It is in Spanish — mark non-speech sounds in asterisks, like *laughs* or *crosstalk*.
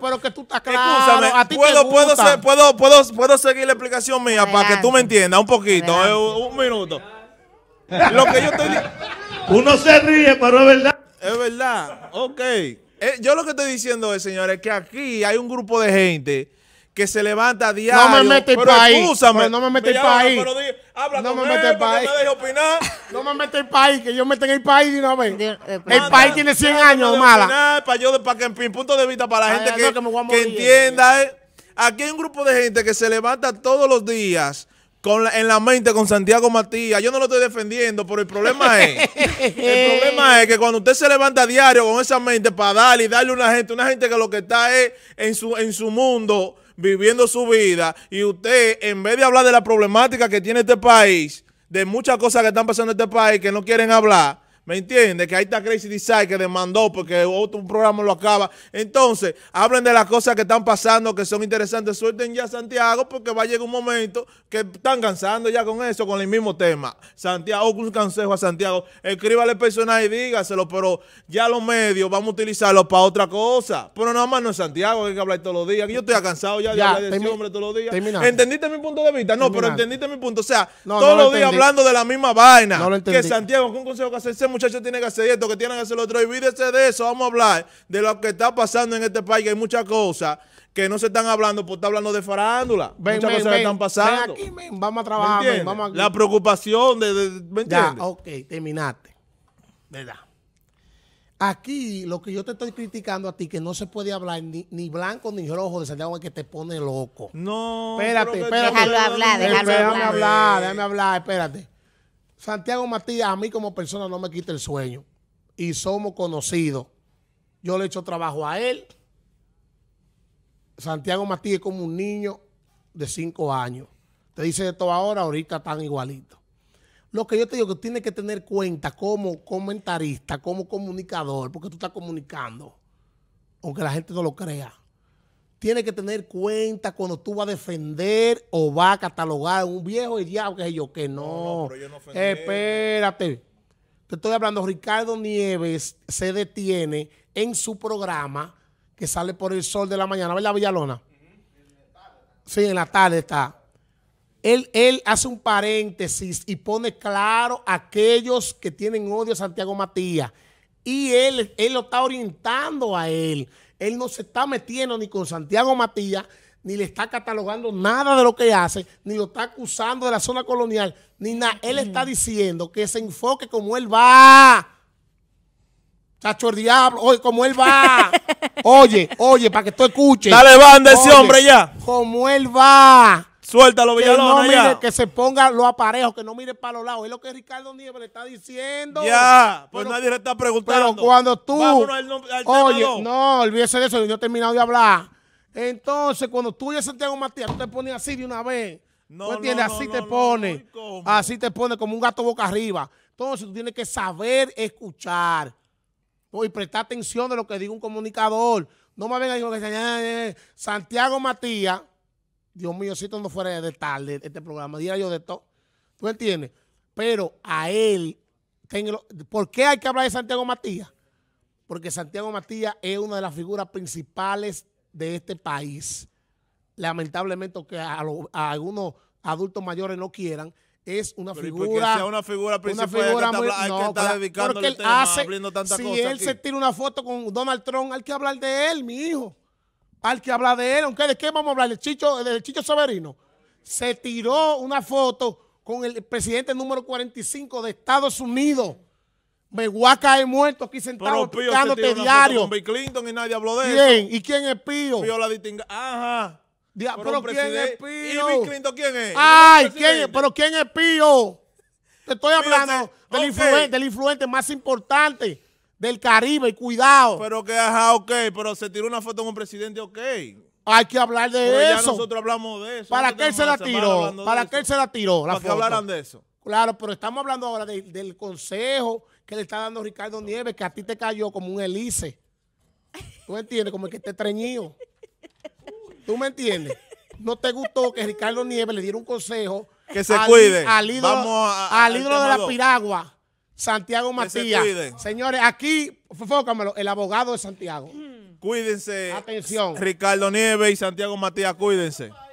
pero, que tú estás claro. Escúchame, a ti puedo, te puedo, puedo, puedo, puedo, seguir la explicación mía para que tú me entiendas un poquito, eh, un, minuto. Lo que yo estoy Uno se ríe, pero es verdad. Es verdad, ok. Eh, yo lo que estoy diciendo es, señores, que aquí hay un grupo de gente que se levanta a diario. No me metes para ahí. Pero no me metes para ahí no me él, el país. no me opinar. *laughs* No me mete el país, que yo me en eh, pues, el país y no vez. el país tiene 100 años, mala. para que en punto de vista, para la gente que, entienda. aquí hay un grupo de gente que se levanta todos los días en la mente con Santiago Matías. Yo no lo estoy defendiendo, pero el problema *laughs* es, el problema es que cuando usted se levanta a diario con esa mente para darle y darle a una gente, una gente que lo que está es en su, en su mundo viviendo su vida y usted, en vez de hablar de la problemática que tiene este país, de muchas cosas que están pasando en este país que no quieren hablar, ¿Me entiendes? Que ahí está Crazy Design que demandó porque otro programa lo acaba. Entonces, hablen de las cosas que están pasando, que son interesantes. Suelten ya a Santiago porque va a llegar un momento que están cansando ya con eso, con el mismo tema. Santiago, un consejo a Santiago. Escríbale personal y dígaselo, pero ya los medios vamos a utilizarlo para otra cosa. Pero nada más no es Santiago que hay que hablar todos los días. Yo estoy cansado ya, de hablar de ese hombre todos los días. ¿Entendiste mi punto de vista? No, pero entendiste mi punto. O sea, todos los días hablando de la misma vaina. Que Santiago, con un consejo que hacemos muchachos tienen que hacer esto, que tienen que hacer lo otro. vídese de eso. Vamos a hablar de lo que está pasando en este país, que hay muchas cosas que no se están hablando, Porque está hablando de farándula. muchas cosas están pasando. Aquí, vamos a trabajar, La preocupación de... ya, ok, terminaste. ¿Verdad? Aquí lo que yo te estoy criticando a ti, que no se puede hablar ni, blanco ni rojo de Santiago, es que te pone loco. No. Espérate, Déjalo hablar, déjalo hablar, déjame hablar, espérate. Santiago Matías a mí como persona no me quita el sueño y somos conocidos. Yo le he hecho trabajo a él. Santiago Matías es como un niño de cinco años. Te dice esto ahora, ahorita tan igualito. Lo que yo te digo que tienes que tener cuenta como comentarista, como comunicador, porque tú estás comunicando, aunque la gente no lo crea tiene que tener cuenta cuando tú vas a defender o va a catalogar a un viejo y diablo, que yo, que no. Espérate. Te estoy hablando, Ricardo Nieves se detiene en su programa que sale por el sol de la mañana, la Villalona? Sí, en la tarde está. Él, él, hace un paréntesis y pone claro a aquellos que tienen odio a Santiago Matías y él, lo está orientando a él. Él no se está metiendo ni con Santiago Matías, ni le está catalogando nada de lo que hace, ni lo está acusando de la zona colonial, ni nada. Él está diciendo que se enfoque como él va. Chacho diablo, oye, como él va. *laughs* Oye, oye, para que tú escuches. Dale banda ese hombre ya. Como él va. Suéltalo, lo Que, no mire, que se ponga los aparejos, que no mire para los lados. Es lo que Ricardo Nieves le está diciendo. Ya, pues nadie le está preguntando. Pero cuando tú. oye, no, olvídese de eso, yo he terminado de hablar. Entonces, cuando tú y Santiago Matías, tú te pones así de una vez. No, ¿Tú entiendes? así te pone. así te pone como un gato boca arriba. Entonces, tú tienes que saber escuchar. Y prestar atención de lo que diga un comunicador. No me venga a decir que eh, eh, eh, Santiago Matías Dios mío, si esto no fuera de tarde, este programa, diera yo de todo. ¿Tú entiendes? Pero a él, ¿por qué hay que hablar de Santiago Matías? Porque Santiago Matías es una de las figuras principales de este país. Lamentablemente, que a, algunos adultos mayores no quieran, es una Pero figura. Sea una figura principal una figura muy no, porque él hace, Si él se tira una foto con Donald Trump, hay que hablar de él, mi hijo. Al que habla de él, aunque de qué vamos a hablar, Chicho, del Chicho Severino. Se tiró una foto con el presidente número 45 de Estados Unidos. Me voy a muerto aquí sentado Pero Pío se diario. con Bill Clinton y nadie habló de ¿Quién? ¿Y quién es Pío? Pío la Ajá. pero, ¿quién es Pío? ¿Y Bill Clinton quién es? Ay, pero ¿quién es Pío? Te estoy hablando del, del influente más importante del Caribe, cuidado. Pero que, ajá, ok, pero se tiró una foto con un presidente, ok. Hay que hablar de eso. nosotros hablamos de eso. ¿Para qué se la tiró? ¿Para qué se la tiró? que hablaran de eso? Claro, pero estamos hablando ahora del consejo que le está dando Ricardo Nieves, que a ti te cayó como un Elise ¿Tú me entiendes? Como el que te estreñido ¿Tú me entiendes? No te gustó que Ricardo Nieves le diera un consejo que se cuide. Al al ídolo de la piragua. Santiago Matías. Señores, aquí, fócamelo, el abogado de Santiago. Cuídense. Atención. Ricardo Nieves y Santiago Matías, cuídense.